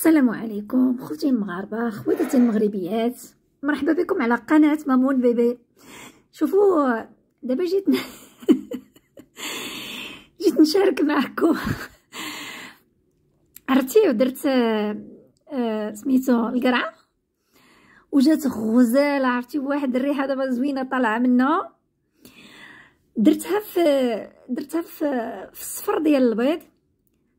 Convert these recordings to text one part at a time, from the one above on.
السلام عليكم خوتي المغاربه خواتاتي المغربيات مرحبا بكم على قناه مامون بيبي شوفوا دابا جيت ن... جيت نشارك معكم عرفتي ودرت آه، سميتو القرعه وجات غزاله عرفتي واحد الريحه دابا زوينه طالعه منها درتها في درتها في, في الصفر ديال البيض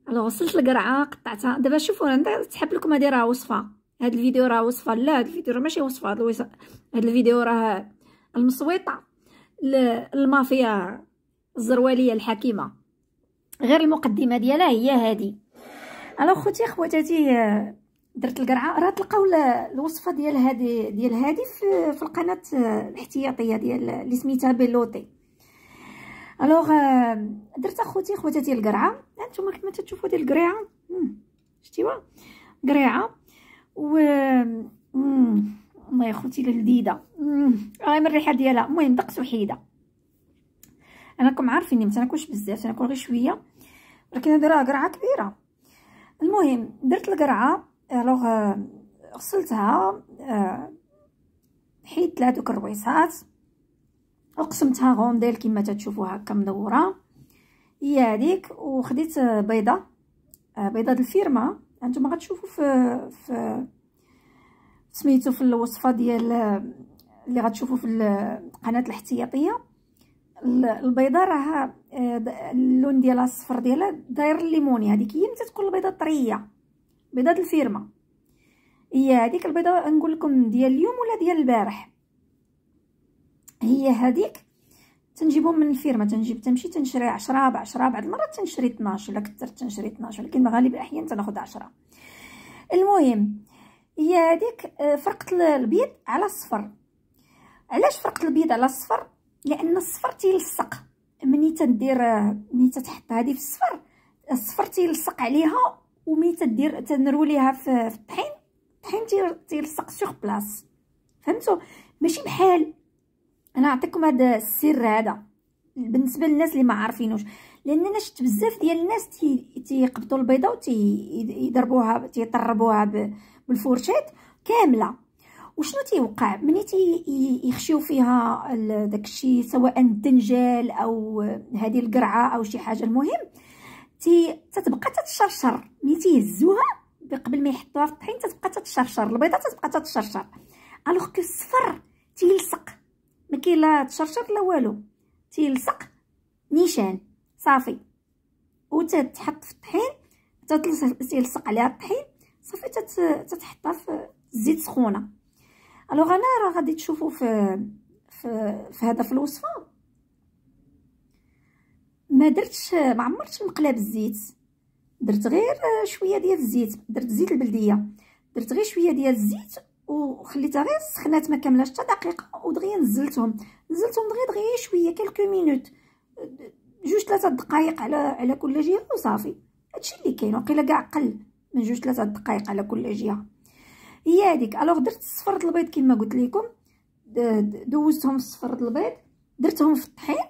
الو غسلت القرعه قطعتها دابا شوفوا انا تحب لكم هذه راه وصفه هاد الفيديو راه وصفه لا هاد الفيديو راه ماشي وصفه هاد هاد الفيديو راه المصويطه المافيا الزرواليه الحكيمه غير المقدمه ديالها هي هادي الو خوتي خواتاتي درت القرعه راه تلقاو الوصفه ديال هادي ديال هادي في القناه الاحتياطيه ديال اللي سميتها بيلوتي الوغ euh, درت اخوتي خواتاتي القرعه هانتوما كما تشوفوا ديال القريعه شتيوا قريعه و الله يا خوتي لذيذه هاي آه، من الريحه ديالها المهم دقت وحيده انا راكم عارفيني ما تناكلش بزاف تناكل غير شويه ولكن هذه راه قرعه كبيره المهم درت القرعه الوغ آه، غسلتها آه، حيدت لها دوك الرويصات وقسمتها غونديل كما تتشوفوا هكا مدوره هي هذيك وخديت بيضه آه، بيضه الفيرما انتم غتشوفوا في في سميتو في الوصفه ديال اللي غتشوفوا في القناه الاحتياطيه البيضه راه آه، اللون ديالها الصفر ديالها داير الليموني هذيك هي متى تكون البيضه طريه بيضه الفيرما هي هذيك البيضه نقول لكم ديال اليوم ولا ديال البارح هي هذيك تنجيبهم من الفيرما تنجيب تمشي تنشري 10 بعشرة بعض المرات تنشري 12 الا كثرت تنشري 12 ولكن غالب الاحيان تناخذ 10 المهم هي هذيك آه، فرقت البيض على الصفر علاش فرقت البيض على الصفر لان الصفر تيلصق ملي تدير آه، ملي تتحط هذه في الصفر الصفر تيلصق عليها وملي تدير تنروليها في الطحين الطحين تيلصق سوغ بلاص فهمتوا ماشي بحال انا نعطيكم هذا السر هذا بالنسبه للناس اللي ما عارفينوش لان انا شفت بزاف ديال الناس تيقبطوا البيضه وتيضربوها تيطربوها بالفورشيت كامله وشنو تيوقع ملي تيخشيو فيها داكشي سواء الدنجال او هذه القرعه او شي حاجه المهم تي تتبقى تتشرشر ملي تيهزوها قبل ما يحطوها في الطحين تتبقى تتشرشر البيضه تتبقى تتشرشر الوغ كو الصفر تيلصق ما كاين لا تشرشر لا والو تيلصق نيشان صافي وتتحط في الطحين تيلصق عليها الطحين صافي تتحطها في الزيت سخونه الوغ انا راه غادي تشوفوا في في, في هذا في الوصفه ما درتش ما عمرتش مقلاب الزيت درت غير شويه ديال الزيت درت زيت البلديه درت غير شويه ديال الزيت وخليتها غير سخنات ما كملاش حتى دقيقه ودغيا نزلتهم نزلتهم دغيا دغيا شويه كلكو مينوت جوج ثلاثه دقائق على على كل جهه وصافي هادشي اللي كاين وقيلا كاع قل من جوج ثلاثه دقائق على كل جهه هي هذيك الوغ درت صفرة البيض كما قلت لكم دوزتهم في صفرة البيض درتهم في الطحين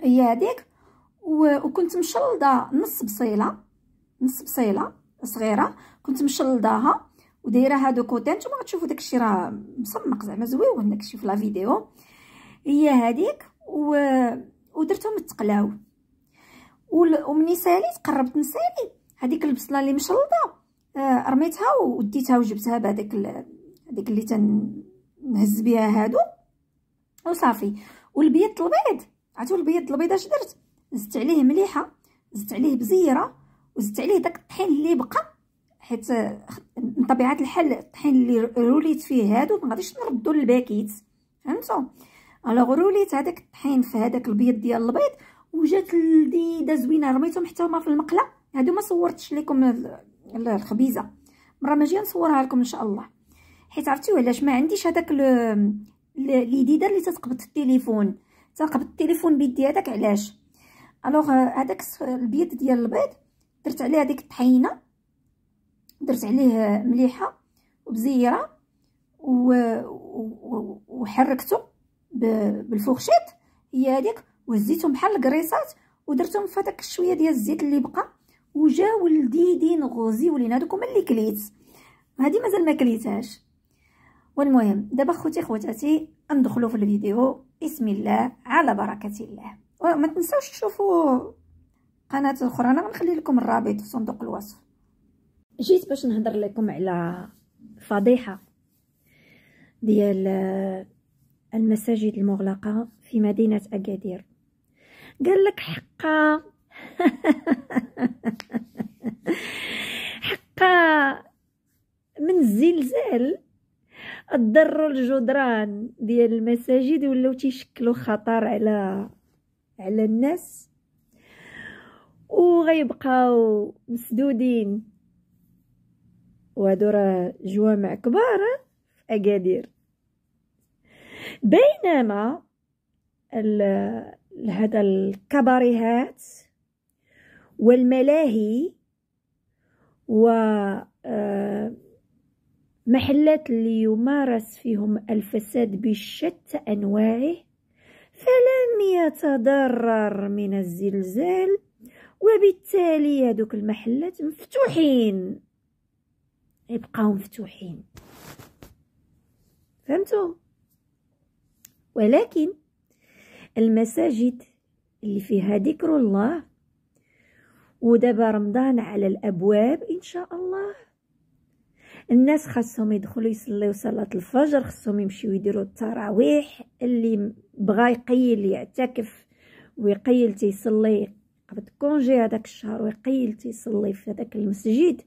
هي هذيك وكنت مشلضه نص بصيله نص بصيله صغيره كنت مشلضاها ودايره هادو كوتان نتوما غتشوفوا داكشي راه مسمق زعما زويون داكشي في لا فيديو هي هذيك و... ودرتهم التقلاو ومني ساليت قربت نسالي هذيك البصله اللي مشلضه آه رميتها وديتها وجبتها بهذاك ال... هذيك اللي تنهز بها هادو وصافي والبيض البيض عرفتوا البيض البيض اش درت زدت عليه مليحه زدت عليه بزيره وزدت عليه داك الطحين اللي بقى حيت من طبيعه الحال الطحين اللي روليت فيه هادو ما غاديش نردو للباكيت فهمتوا الوغ روليت هذاك الطحين في هذاك البيض ديال البيض وجات لذيذه زوينه رميتهم حتى هما في المقله هادو ما صورتش لكم الخبيزه مره ما جي نصورها لكم ان شاء الله حيت عرفتوا علاش ما عنديش هذاك الجديده اللي تتقبض التليفون تقبض التليفون بيدي هذاك علاش الوغ هذاك البيض ديال البيض درت عليه هذيك الطحينه درت عليه مليحه وبزيره وحركته بالفوخشيط هي هذيك وهزيتهم بحال الكريسات ودرتهم في هذاك شويه ديال الزيت اللي بقى وجاو لذيذين غزيولين هذوك هما اللي كليت هذه مازال ما كليتهاش والمهم دابا خوتي خواتاتي ندخلوا في الفيديو بسم الله على بركه الله وما تنساوش تشوفوا قناه اخرى انا غنخلي لكم الرابط في صندوق الوصف جيت باش نهضر لكم على فضيحه ديال آه، المساجد المغلقه في مدينه اكادير قال لك حقا حقا من الزلزال ضروا الجدران ديال المساجد ولاو تيشكلوا خطر على على الناس وغيبقاو مسدودين وهادو راه جوامع كبار في اكادير بينما هذا الكباريهات والملاهي و آه، محلات اللي يمارس فيهم الفساد بشتى انواعه فلم يتضرر من الزلزال وبالتالي هذوك المحلات مفتوحين يبقاو مفتوحين فهمتوا ولكن المساجد اللي فيها ذكر الله ودابا رمضان على الابواب ان شاء الله الناس خاصهم يدخلوا يصليو صلاه الفجر خاصهم يمشيو يديروا التراويح اللي بغى يقيل يعتكف ويقيل تيصلي قبل كونجي هذاك الشهر ويقيل تيصلي في هذاك المسجد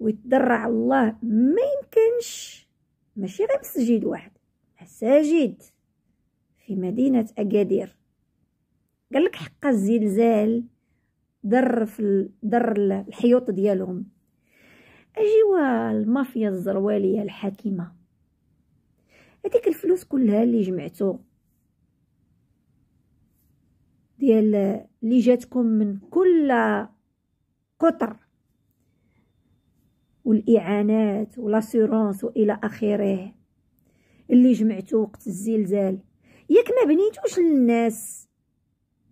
ويتضرع الله ما يمكنش ماشي غير مسجد واحد مساجد في مدينة أكادير قال لك حق الزلزال ضر في ضر الحيوط ديالهم اجيوا المافيا الزرواليه الحاكمه هذيك الفلوس كلها اللي جمعتو ديال اللي جاتكم من كل قطر والإعانات ولاسيرونس وإلى آخره اللي جمعته وقت الزلزال ياك ما بنيتوش للناس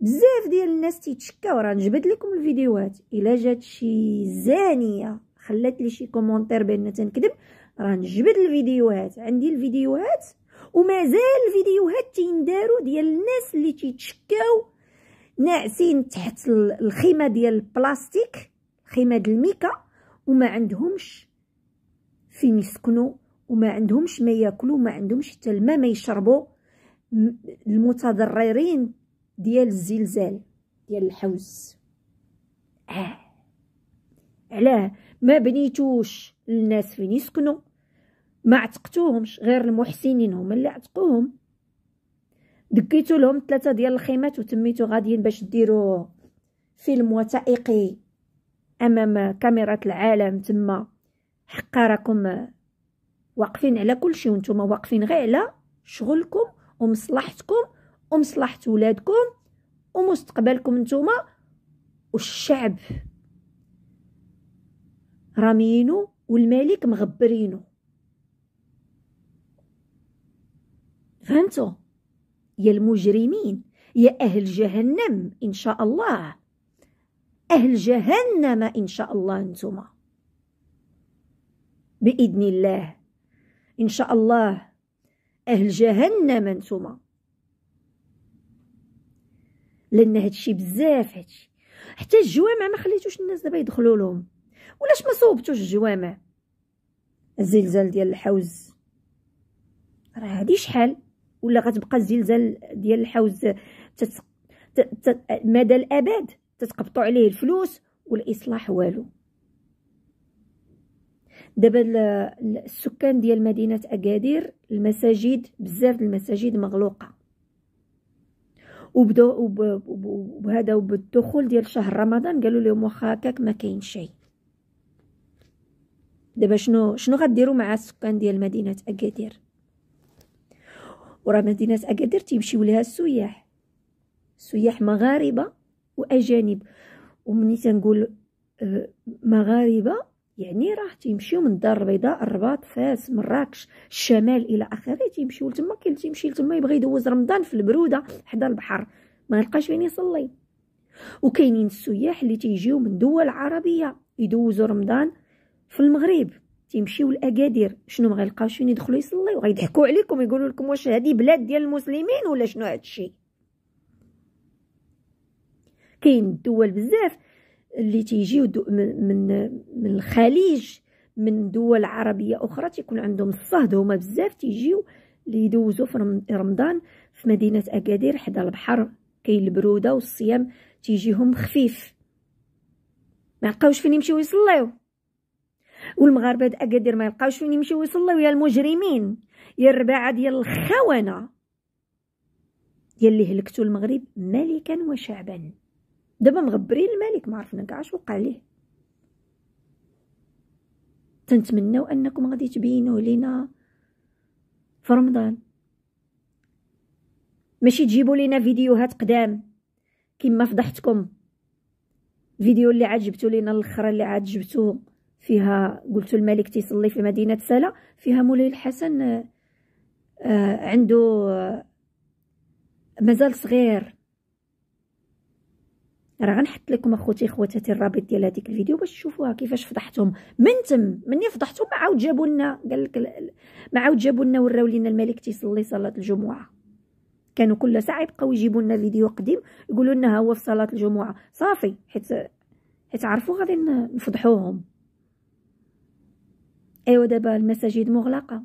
بزاف ديال الناس تيتشكاو راه نجبد لكم الفيديوهات الا جات شي زانيه خلات لي شي كومونتير بان تنكذب راه نجبد الفيديوهات عندي الفيديوهات ومازال الفيديوهات تيندارو ديال الناس اللي تيتشكاو ناعسين تحت الخيمه ديال البلاستيك خيمه ديال الميكا وما عندهمش فين يسكنوا وما عندهمش ما ياكلوا ما عندهمش حتى الماء ما يشربوا المتضررين ديال الزلزال ديال الحوز آه. علاه ما بنيتوش الناس فين يسكنوا ما عتقتوهمش غير المحسنين هما اللي عتقوهم دكيتو لهم ثلاثه ديال الخيمات وتميتو غاديين باش ديروا فيلم وثائقي امام كاميرا العالم تما حقا راكم آه، واقفين على كل شيء وانتم واقفين غير على شغلكم ومصلحتكم ومصلحه ولادكم ومستقبلكم نتوما والشعب راميينو والملك مغبرينو فهمتوا يا المجرمين يا اهل جهنم ان شاء الله أهل جهنم إن شاء الله انتما بإذن الله إن شاء الله أهل جهنم انتما لأن هادشي بزاف هادشي حتى الجوامع ما خليتوش الناس دابا يدخلوا لهم ولاش ما صوبتوش الجوامع الزلزال ديال الحوز راه هادي شحال ولا غتبقى الزلزال ديال الحوز تت... تت... مدى الابد تتقبطوا عليه الفلوس والاصلاح والو دابا السكان ديال مدينه اكادير المساجد بزاف المساجد مغلوقه وبداو وبهذا وبالدخول ديال شهر رمضان قالوا لهم واخا هكاك ما كاين شيء دابا شنو شنو غديروا مع السكان ديال مدينه اكادير وراه مدينه اكادير تيمشيو لها السياح سياح مغاربه واجانب ومني تنقول آه، مغاربه يعني راه تيمشيو من الدار البيضاء الرباط فاس مراكش الشمال الى اخره تيمشيو لتما كاين تيمشي لتما يبغي يدوز رمضان في البروده حدا البحر ما يلقاش فين يصلي وكاينين السياح اللي تيجيو من دول عربيه يدوزوا رمضان في المغرب تيمشيو لاكادير شنو ما غيلقاوش فين يدخلوا يصليو غيضحكوا عليكم يقولوا لكم واش هذه بلاد ديال المسلمين ولا شنو هادشي كاين دول بزاف اللي تيجيو من من الخليج من دول عربيه اخرى تيكون عندهم الصهد هما بزاف تيجيو ليدوزو في رمضان في مدينه اكادير حدا البحر كاين البروده والصيام تيجيهم خفيف ما لقاوش فين يمشيو يصليو والمغاربه د اكادير ما لقاوش فين يمشيو يصليو يا المجرمين يا الرباعه ديال الخونه يلي اللي هلكتو المغرب ملكا وشعبا دابا مغبرين الملك ما عرفنا كاع اش وقع ليه تنتمناو انكم غادي تبينوه لينا في رمضان ماشي تجيبوا لينا فيديوهات قدام كما فضحتكم فيديو اللي عاد لينا الاخرى اللي عاد جبتوه فيها قلتوا الملك تيصلي في مدينه سلا فيها مولاي الحسن آه، آه، عنده آه، مازال صغير راه غنحط لكم اخوتي خواتاتي الرابط ديال هذيك الفيديو باش تشوفوها كيفاش فضحتهم من تم مني فضحتهم ما عاود جابوا لنا قال لك ما عاود جابوا لنا وراو لينا الملك تيصلي صلاه الجمعه كانوا كل ساعه يبقاو يجيبوا لنا فيديو قديم يقولوا لنا هو في صلاه الجمعه صافي حيت حيت عرفوا غادي نفضحوهم ايوا دابا المساجد مغلقه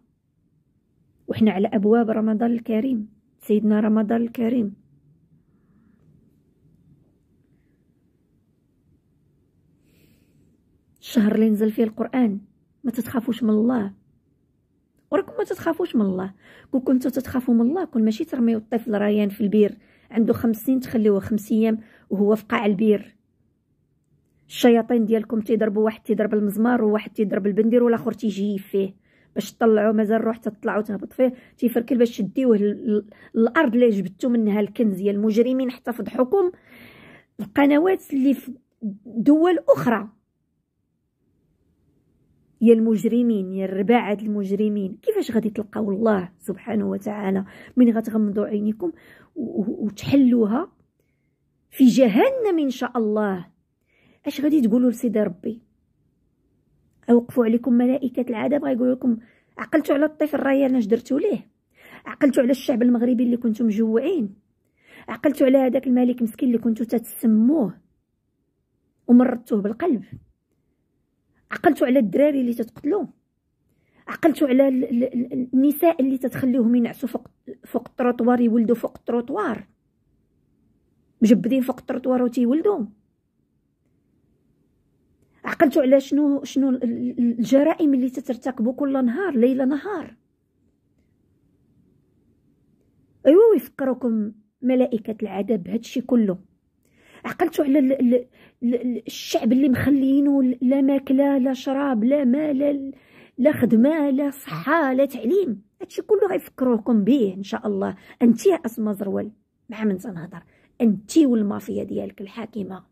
وحنا على ابواب رمضان الكريم سيدنا رمضان الكريم الشهر اللي نزل فيه القران ما تتخافوش من الله وراكم ما تتخافوش من الله كون كنتو تتخافوا من الله كون ماشي ترميو الطفل ريان في البير عنده خمسين تخليوه خمس ايام وهو في قاع البير الشياطين ديالكم تيضربوا واحد تيضرب المزمار وواحد تيضرب البندير والاخر تيجي فيه باش تطلعوا مازال روح تطلعوا تهبط فيه تيفركل باش تديوه الارض اللي جبتو منها الكنز ديال المجرمين حتى فضحوكم القنوات اللي في دول اخرى يا المجرمين يا الرباعة المجرمين كيفاش غادي تلقاو الله سبحانه وتعالى من غتغمضوا عينيكم وتحلوها في جهنم ان شاء الله اش غادي تقولوا لسيدي ربي اوقفوا عليكم ملائكه العذاب غيقولوا لكم عقلتوا على الطفل الريان اش درتوا ليه عقلتوا على الشعب المغربي اللي كنتم مجوعين عقلتوا على هذاك الملك مسكين اللي كنتو تتسموه ومرضتوه بالقلب عقلتوا على الدراري اللي تتقتلوا عقلتوا على النساء اللي تتخليهم ينعسوا فوق فوق التروطوار يولدوا فوق التروطوار مجبدين فوق التروطوار وتيولدوا عقلتوا على شنو شنو الجرائم اللي تترتكبوا كل نهار ليله نهار ايوا يفكروكم ملائكه العذاب هادشي كله عقلتوا على الشعب اللي مخلينه لا ماكله لا شراب لا مال لا, لا خدمه لا صحه لا تعليم هادشي كله غيفكروكم به ان شاء الله انت يا اسما زروال مع من تنهضر انت والمافيا ديالك الحاكمه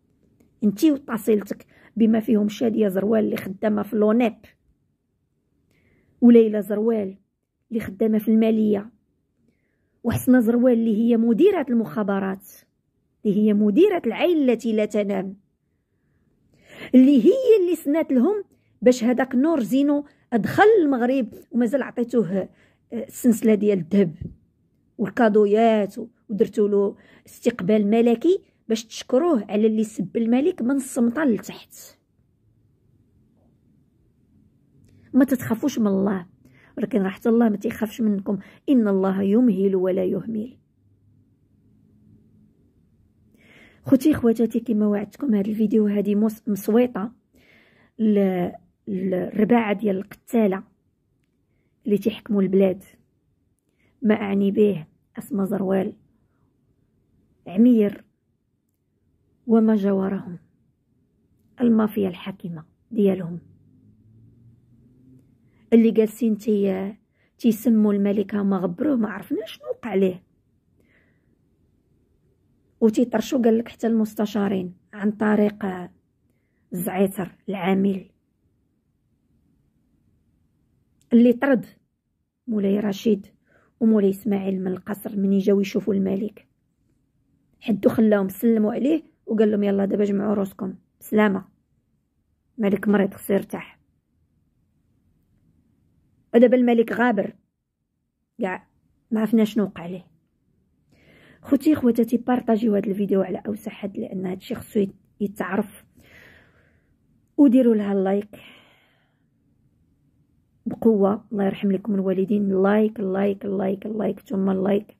انت وتصيلتك بما فيهم شاديه زروال اللي خدامه في لونيب وليلى زروال اللي خدامه في الماليه وحسنه زروال اللي هي مديره المخابرات اللي هي مديرة العيل التي لا تنام اللي هي اللي سنات لهم باش هذاك نور زينو دخل المغرب ومازال عطيتوه آه، السنسلة ديال الذهب والكادويات ودرتو له استقبال ملكي باش تشكروه على اللي سب الملك من الصمطة لتحت ما تتخافوش من الله ولكن راحة الله ما تيخافش منكم ان الله يمهل ولا يهمل خوتي خواتاتي كما وعدتكم هذا الفيديو هذه مصويطه للرباعه ديال القتاله اللي تحكموا البلاد ما اعني به اسمى زروال عمير وما جاورهم المافيا الحاكمه ديالهم اللي جالسين تي تيسموا الملكه ما غبروه ما عرفنا شنو وقع ليه وتيطرشوا قال لك حتى المستشارين عن طريق الزعيتر العامل اللي طرد مولاي رشيد ومولاي اسماعيل من القصر من جاو يشوفوا الملك حدو خلاهم سلموا عليه وقال لهم يلا دابا جمعوا روسكم بسلامه ملك مريض خصو يرتاح ودابا الملك غابر كاع ما عرفنا شنو وقع ليه خوتي خواتاتي بارطاجيو هذا الفيديو على اوسع حد لان الشيء خصو يتعرف وديروا لها اللايك بقوه الله يرحم لكم الوالدين اللايك اللايك اللايك اللايك ثم اللايك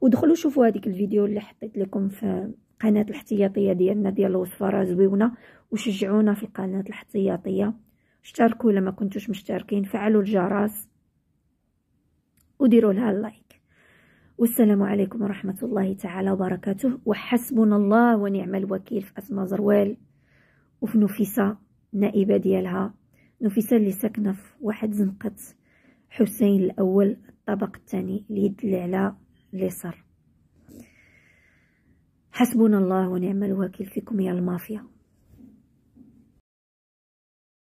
ودخلوا شوفوا هذيك الفيديو اللي حطيت لكم في قناه الاحتياطيه ديالنا ديال الوصفه راه زويونه وشجعونا في القناه الاحتياطيه اشتركوا الا كنتوش مشتركين فعلوا الجرس وديروا لها اللايك والسلام عليكم ورحمة الله تعالى وبركاته وحسبنا الله ونعم الوكيل في أسماء زروال وفي نفيسة نائبة ديالها نفيسة اللي ساكنة في واحد زنقة حسين الأول الطبق الثاني اللي يدل على اليسار حسبنا الله ونعم الوكيل فيكم يا المافيا